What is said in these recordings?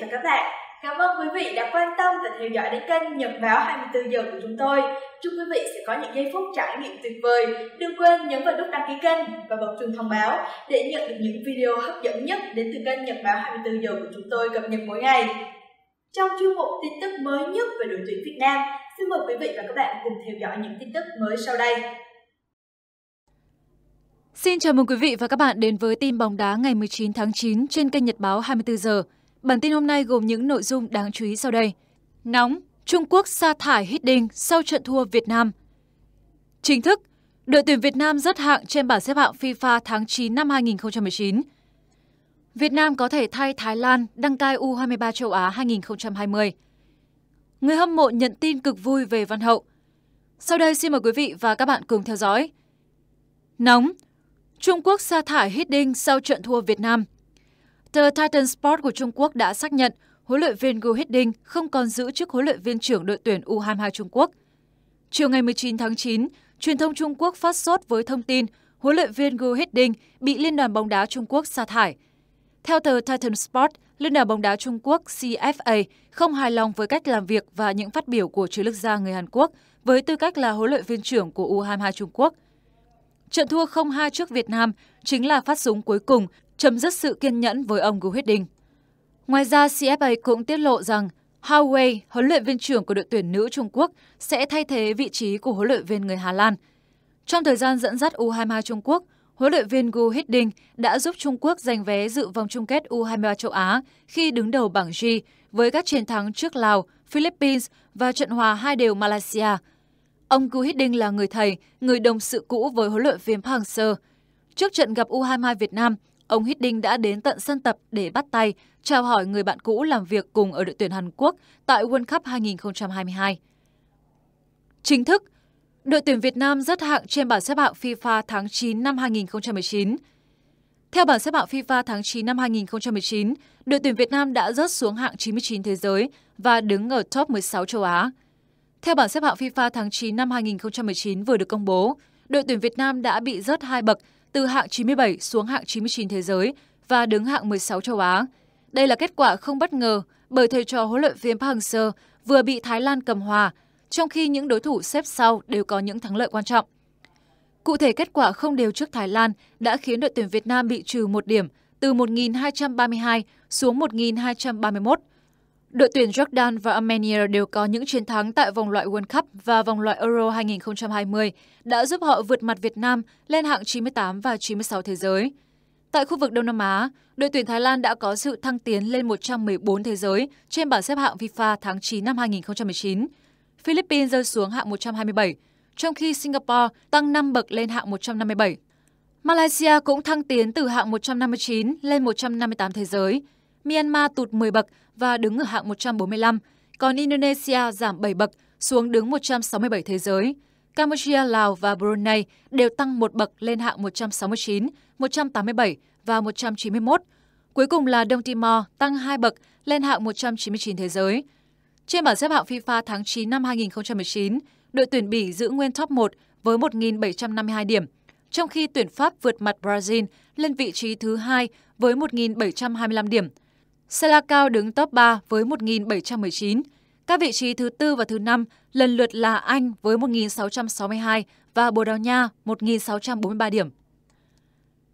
và các bạn. Cảm ơn quý vị đã quan tâm và theo dõi đến kênh Nhật báo 24 giờ của chúng tôi. Chúc quý vị sẽ có những giây phút trải nghiệm tuyệt vời. Đừng quên nhấn vào nút đăng ký kênh và bật chuông thông báo để nhận được những video hấp dẫn nhất đến từ kênh Nhật báo 24 giờ của chúng tôi cập nhật mỗi ngày. Trong chuyên mục tin tức mới nhất về đội tuyển Việt Nam, xin mời quý vị và các bạn cùng theo dõi những tin tức mới sau đây. Xin chào mừng quý vị và các bạn đến với tin bóng đá ngày 19 tháng 9 trên kênh Nhật báo 24 giờ. Bản tin hôm nay gồm những nội dung đáng chú ý sau đây. Nóng, Trung Quốc sa thải Hiddink sau trận thua Việt Nam. Chính thức, đội tuyển Việt Nam rất hạng trên bảng xếp hạng FIFA tháng 9 năm 2019. Việt Nam có thể thay Thái Lan đăng cai U23 châu Á 2020. Người hâm mộ nhận tin cực vui về Văn Hậu. Sau đây xin mời quý vị và các bạn cùng theo dõi. Nóng Trung Quốc sa thải Hiddink sau trận thua Việt Nam – Tờ Titan Sport của Trung Quốc đã xác nhận huấn luyện viên Gu Hiding không còn giữ chức huấn luyện viên trưởng đội tuyển U22 Trung Quốc. Chiều ngày 19 tháng 9, truyền thông Trung Quốc phát sốt với thông tin huấn luyện viên Gu Hiding bị Liên đoàn bóng đá Trung Quốc sa thải. Theo tờ Titan Sport, Liên đoàn bóng đá Trung Quốc CFA không hài lòng với cách làm việc và những phát biểu của Trứ Lực Gia người Hàn Quốc với tư cách là huấn luyện viên trưởng của U22 Trung Quốc. Trận thua 0-2 trước Việt Nam chính là phát súng cuối cùng chấm dứt sự kiên nhẫn với ông Gu Hiddink. Ngoài ra, CFA cũng tiết lộ rằng Hao Wei, huấn luyện viên trưởng của đội tuyển nữ Trung Quốc, sẽ thay thế vị trí của huấn luyện viên người Hà Lan. Trong thời gian dẫn dắt U23 Trung Quốc, huấn luyện viên Gu Hiddink đã giúp Trung Quốc giành vé dự vòng chung kết U23 châu Á khi đứng đầu bảng G với các chiến thắng trước Lào, Philippines và trận hòa hai đều Malaysia. Ông Gu Hiddink là người thầy, người đồng sự cũ với huấn luyện viên Park Hang-seo. Trước trận gặp U23 Việt Nam, ông Hiddink đã đến tận sân tập để bắt tay, chào hỏi người bạn cũ làm việc cùng ở đội tuyển Hàn Quốc tại World Cup 2022. Chính thức, đội tuyển Việt Nam rất hạng trên bảng xếp hạng FIFA tháng 9 năm 2019. Theo bảng xếp hạng FIFA tháng 9 năm 2019, đội tuyển Việt Nam đã rớt xuống hạng 99 thế giới và đứng ở top 16 châu Á. Theo bảng xếp hạng FIFA tháng 9 năm 2019 vừa được công bố, đội tuyển Việt Nam đã bị rớt hai bậc từ hạng 97 xuống hạng 99 thế giới và đứng hạng 16 châu Á. Đây là kết quả không bất ngờ bởi thầy trò huấn luyện viên Park Hang-seo vừa bị Thái Lan cầm hòa, trong khi những đối thủ xếp sau đều có những thắng lợi quan trọng. Cụ thể kết quả không đều trước Thái Lan đã khiến đội tuyển Việt Nam bị trừ một điểm từ 1.232 xuống 1.231 Đội tuyển Jordan và Armenia đều có những chiến thắng tại vòng loại World Cup và vòng loại Euro 2020 đã giúp họ vượt mặt Việt Nam lên hạng 98 và 96 thế giới. Tại khu vực Đông Nam Á, đội tuyển Thái Lan đã có sự thăng tiến lên 114 thế giới trên bảng xếp hạng FIFA tháng 9 năm 2019. Philippines rơi xuống hạng 127, trong khi Singapore tăng 5 bậc lên hạng 157. Malaysia cũng thăng tiến từ hạng 159 lên 158 thế giới, Myanmar tụt 10 bậc và đứng ở hạng 145, còn Indonesia giảm 7 bậc xuống đứng 167 thế giới. Campuchia, Lào và Brunei đều tăng một bậc lên hạng 169, 187 và 191. Cuối cùng là Đông Timor tăng 2 bậc lên hạng 199 thế giới. Trên bảng xếp hạng FIFA tháng 9 năm 2019, đội tuyển Bỉ giữ nguyên top 1 với 1.752 điểm, trong khi tuyển Pháp vượt mặt Brazil lên vị trí thứ hai với 1.725 điểm – Selacao đứng top 3 với 1.719. Các vị trí thứ tư và thứ năm lần lượt là Anh với 1.662 và Bồ Đào Nha 1.643 điểm.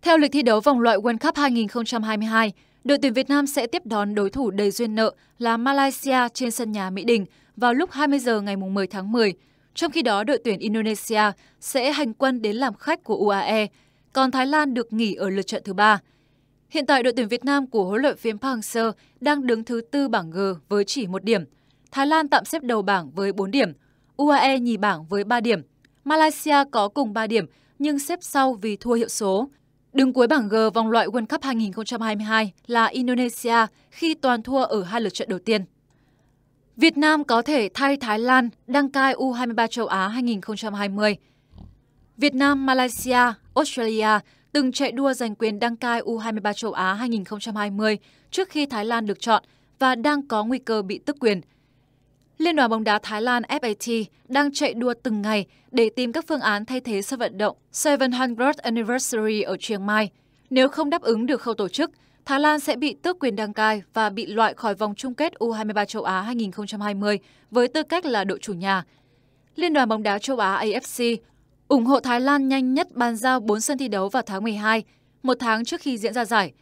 Theo lịch thi đấu vòng loại World Cup 2022, đội tuyển Việt Nam sẽ tiếp đón đối thủ đầy duyên nợ là Malaysia trên sân nhà Mỹ Đình vào lúc 20 giờ ngày 10 tháng 10. Trong khi đó, đội tuyển Indonesia sẽ hành quân đến làm khách của UAE, còn Thái Lan được nghỉ ở lượt trận thứ ba. Hiện tại đội tuyển Việt Nam của huấn luyện viên Park Hang-seo đang đứng thứ tư bảng G với chỉ một điểm. Thái Lan tạm xếp đầu bảng với 4 điểm, UAE nhì bảng với 3 điểm. Malaysia có cùng 3 điểm nhưng xếp sau vì thua hiệu số. Đứng cuối bảng G vòng loại World Cup 2022 là Indonesia khi toàn thua ở hai lượt trận đầu tiên. Việt Nam có thể thay Thái Lan đăng cai U23 châu Á 2020. Việt Nam, Malaysia, Australia từng chạy đua giành quyền đăng cai U23 châu Á 2020 trước khi Thái Lan được chọn và đang có nguy cơ bị tước quyền. Liên đoàn bóng đá Thái Lan FAT đang chạy đua từng ngày để tìm các phương án thay thế sân vận động 700th Anniversary ở Chiang Mai. Nếu không đáp ứng được khâu tổ chức, Thái Lan sẽ bị tước quyền đăng cai và bị loại khỏi vòng chung kết U23 châu Á 2020 với tư cách là đội chủ nhà. Liên đoàn bóng đá châu Á AFC ủng hộ Thái Lan nhanh nhất bàn giao 4 sân thi đấu vào tháng 12, một tháng trước khi diễn ra giải.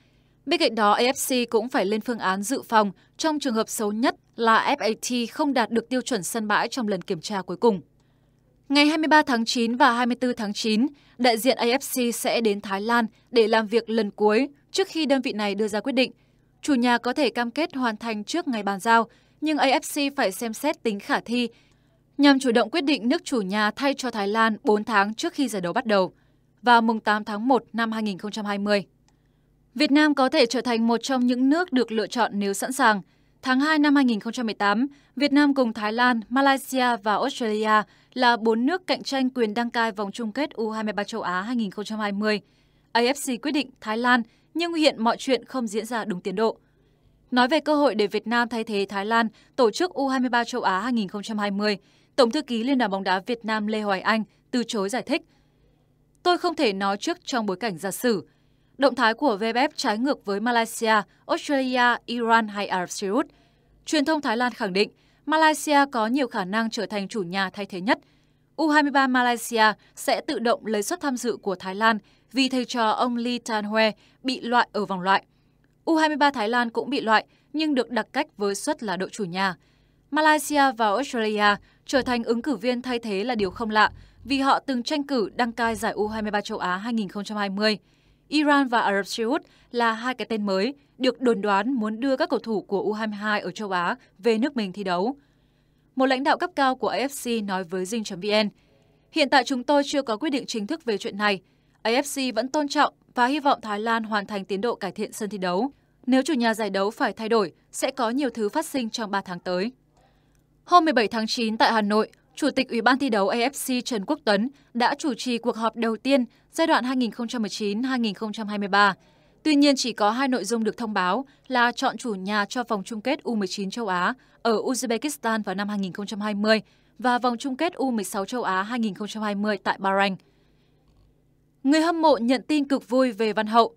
Bên cạnh đó, AFC cũng phải lên phương án dự phòng trong trường hợp xấu nhất là FAT không đạt được tiêu chuẩn sân bãi trong lần kiểm tra cuối cùng. Ngày 23 tháng 9 và 24 tháng 9, đại diện AFC sẽ đến Thái Lan để làm việc lần cuối trước khi đơn vị này đưa ra quyết định. Chủ nhà có thể cam kết hoàn thành trước ngày bàn giao, nhưng AFC phải xem xét tính khả thi nhằm chủ động quyết định nước chủ nhà thay cho Thái Lan 4 tháng trước khi giải đấu bắt đầu vào mùng 8 tháng 1 năm 2020. Việt Nam có thể trở thành một trong những nước được lựa chọn nếu sẵn sàng. Tháng 2 năm 2018, Việt Nam cùng Thái Lan, Malaysia và Australia là bốn nước cạnh tranh quyền đăng cai vòng chung kết U23 châu Á 2020. AFC quyết định Thái Lan nhưng hiện mọi chuyện không diễn ra đúng tiến độ. Nói về cơ hội để Việt Nam thay thế Thái Lan tổ chức U23 châu Á 2020, Tổng thư ký Liên đoàn bóng đá Việt Nam Lê Hoài Anh từ chối giải thích. Tôi không thể nói trước trong bối cảnh giả sử. Động thái của VFF trái ngược với Malaysia, Australia, Iran hay Ả Rập Xê Út. Truyền thông Thái Lan khẳng định Malaysia có nhiều khả năng trở thành chủ nhà thay thế nhất. U23 Malaysia sẽ tự động lấy suất tham dự của Thái Lan vì thầy trò ông Lee Tan Hue bị loại ở vòng loại. U23 Thái Lan cũng bị loại nhưng được đặc cách với suất là đội chủ nhà. Malaysia và Australia trở thành ứng cử viên thay thế là điều không lạ vì họ từng tranh cử đăng cai giải U23 châu Á 2020. Iran và Ả Rập Xê Út là hai cái tên mới được đồn đoán muốn đưa các cầu thủ của U22 ở châu Á về nước mình thi đấu. Một lãnh đạo cấp cao của AFC nói với Zing.vn, hiện tại chúng tôi chưa có quyết định chính thức về chuyện này. AFC vẫn tôn trọng và hy vọng Thái Lan hoàn thành tiến độ cải thiện sân thi đấu. Nếu chủ nhà giải đấu phải thay đổi, sẽ có nhiều thứ phát sinh trong 3 tháng tới. Hôm 17 tháng 9 tại Hà Nội, Chủ tịch Ủy ban thi đấu AFC Trần Quốc Tuấn đã chủ trì cuộc họp đầu tiên giai đoạn 2019-2023. Tuy nhiên chỉ có hai nội dung được thông báo là chọn chủ nhà cho vòng chung kết U19 châu Á ở Uzbekistan vào năm 2020 và vòng chung kết U16 châu Á 2020 tại Bahrain. Người hâm mộ nhận tin cực vui về Văn Hậu.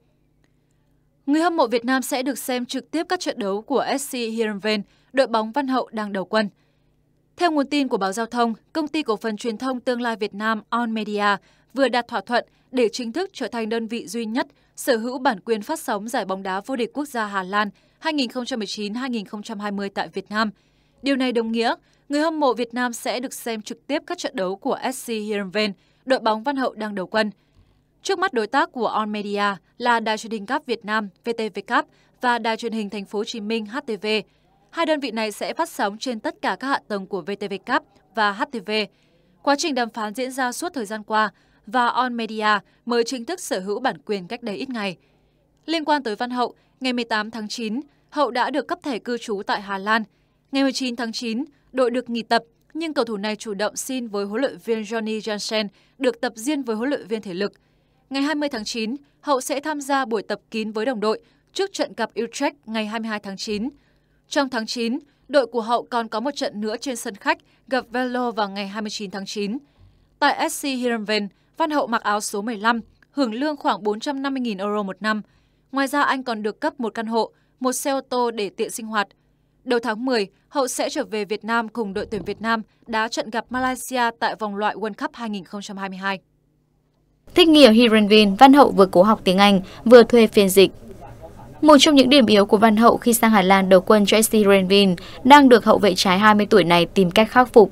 Người hâm mộ Việt Nam sẽ được xem trực tiếp các trận đấu của SC Heerenveen, đội bóng Văn Hậu đang đầu quân. Theo nguồn tin của báo Giao thông, công ty cổ phần truyền thông Tương lai Việt Nam On Media vừa đạt thỏa thuận để chính thức trở thành đơn vị duy nhất sở hữu bản quyền phát sóng giải bóng đá vô địch quốc gia Hà Lan 2019-2020 tại Việt Nam. Điều này đồng nghĩa, người hâm mộ Việt Nam sẽ được xem trực tiếp các trận đấu của SC Heerenveen, đội bóng Văn Hậu đang đầu quân. Trước mắt đối tác của On Media là Đài truyền hình cáp Việt Nam VTV Cup và Đài truyền hình Thành phố Hồ Chí Minh HTV. Hai đơn vị này sẽ phát sóng trên tất cả các hạ tầng của VTV Cup và HTV. Quá trình đàm phán diễn ra suốt thời gian qua và On Media mới chính thức sở hữu bản quyền cách đây ít ngày. Liên quan tới Văn Hậu, ngày 18 tháng 9, Hậu đã được cấp thẻ cư trú tại Hà Lan. Ngày 19 tháng 9, đội được nghỉ tập nhưng cầu thủ này chủ động xin với huấn luyện viên Johnny Jansen được tập riêng với huấn luyện viên thể lực. Ngày 20 tháng 9, Hậu sẽ tham gia buổi tập kín với đồng đội trước trận gặp Utrecht ngày 22 tháng 9. Trong tháng 9, đội của Hậu còn có một trận nữa trên sân khách gặp Velo vào ngày 29 tháng 9. Tại SC Heerenveen, Văn Hậu mặc áo số 15, hưởng lương khoảng 450.000 euro một năm. Ngoài ra anh còn được cấp một căn hộ, một xe ô tô để tiện sinh hoạt. Đầu tháng 10, Hậu sẽ trở về Việt Nam cùng đội tuyển Việt Nam đá trận gặp Malaysia tại vòng loại World Cup 2022. Thích nghi ở Heerenveen, Văn Hậu vừa cố học tiếng Anh, vừa thuê phiên dịch một trong những điểm yếu của Văn Hậu khi sang Hà Lan đầu quân cho SC Renvin đang được hậu vệ trái 20 tuổi này tìm cách khắc phục.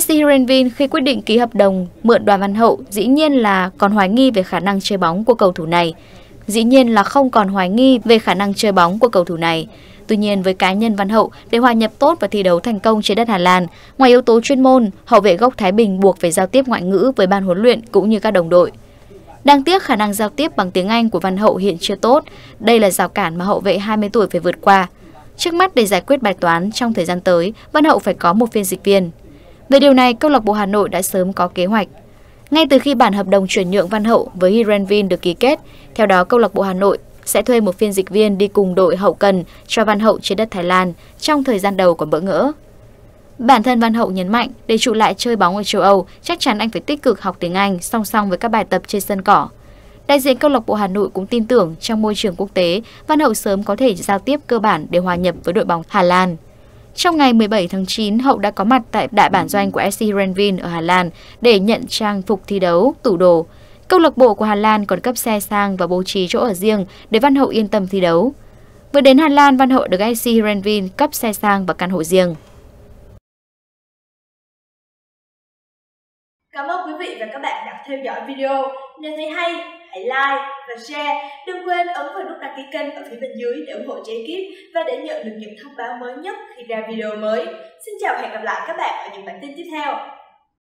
SC Renvin khi quyết định ký hợp đồng mượn đoàn Văn Hậu dĩ nhiên là còn hoài nghi về khả năng chơi bóng của cầu thủ này. Dĩ nhiên là không còn hoài nghi về khả năng chơi bóng của cầu thủ này. Tuy nhiên với cá nhân Văn Hậu để hòa nhập tốt và thi đấu thành công trên đất Hà Lan, ngoài yếu tố chuyên môn, hậu vệ gốc Thái Bình buộc phải giao tiếp ngoại ngữ với ban huấn luyện cũng như các đồng đội. Đáng tiếc khả năng giao tiếp bằng tiếng Anh của Văn Hậu hiện chưa tốt. Đây là rào cản mà hậu vệ 20 tuổi phải vượt qua. Trước mắt để giải quyết bài toán trong thời gian tới, Văn Hậu phải có một phiên dịch viên. Về điều này, câu lạc bộ Hà Nội đã sớm có kế hoạch. Ngay từ khi bản hợp đồng chuyển nhượng Văn Hậu với Hirenvin được ký kết, theo đó câu lạc bộ Hà Nội sẽ thuê một phiên dịch viên đi cùng đội hậu cần cho Văn Hậu trên đất Thái Lan trong thời gian đầu của bỡ ngỡ. Bản thân Văn Hậu nhấn mạnh, để trụ lại chơi bóng ở châu Âu, chắc chắn anh phải tích cực học tiếng Anh song song với các bài tập trên sân cỏ. Đại diện câu lạc bộ Hà Nội cũng tin tưởng trong môi trường quốc tế, Văn Hậu sớm có thể giao tiếp cơ bản để hòa nhập với đội bóng Hà Lan. Trong ngày 17 tháng 9, Hậu đã có mặt tại đại bản doanh của SC Renvin ở Hà Lan để nhận trang phục thi đấu, tủ đồ. Câu lạc bộ của Hà Lan còn cấp xe sang và bố trí chỗ ở riêng để Văn Hậu yên tâm thi đấu. Vừa đến Hà Lan, Văn Hậu được SC Renvin cấp xe sang và căn hộ riêng. và các bạn đã theo dõi video. Nếu thấy hay, hãy like và share. Đừng quên ấn vào nút đăng ký kênh ở phía bên dưới để ủng hộ Chế Kiếp và để nhận được những thông báo mới nhất khi ra video mới. Xin chào và hẹn gặp lại các bạn ở những bản tin tiếp theo.